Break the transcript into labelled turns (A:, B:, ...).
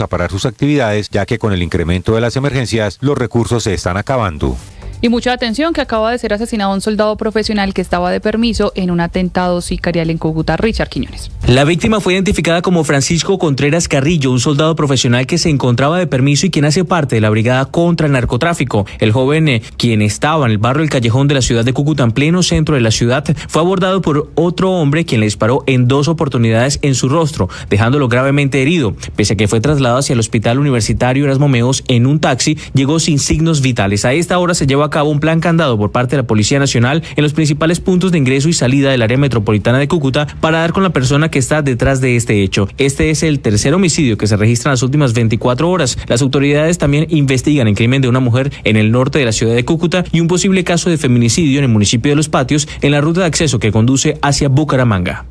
A: a parar sus actividades, ya que con el incremento de las emergencias los recursos se están acabando.
B: Y mucha atención que acaba de ser asesinado un soldado profesional que estaba de permiso en un atentado sicarial en Cúcuta, Richard Quiñones.
A: La víctima fue identificada como Francisco Contreras Carrillo, un soldado profesional que se encontraba de permiso y quien hace parte de la Brigada contra el Narcotráfico. El joven, eh, quien estaba en el barrio El Callejón de la ciudad de Cúcuta, en pleno centro de la ciudad, fue abordado por otro hombre quien le disparó en dos oportunidades en su rostro, dejándolo gravemente herido. Pese a que fue trasladado hacia el Hospital Universitario Erasmo Meos en un taxi, llegó sin signos vitales. A esta hora se lleva cabo un plan candado por parte de la Policía Nacional en los principales puntos de ingreso y salida del área metropolitana de Cúcuta para dar con la persona que está detrás de este hecho. Este es el tercer homicidio que se registra en las últimas 24 horas. Las autoridades también investigan el crimen de una mujer en el norte de la ciudad de Cúcuta y un posible caso de feminicidio en el municipio de Los Patios en la ruta de acceso que conduce hacia Bucaramanga.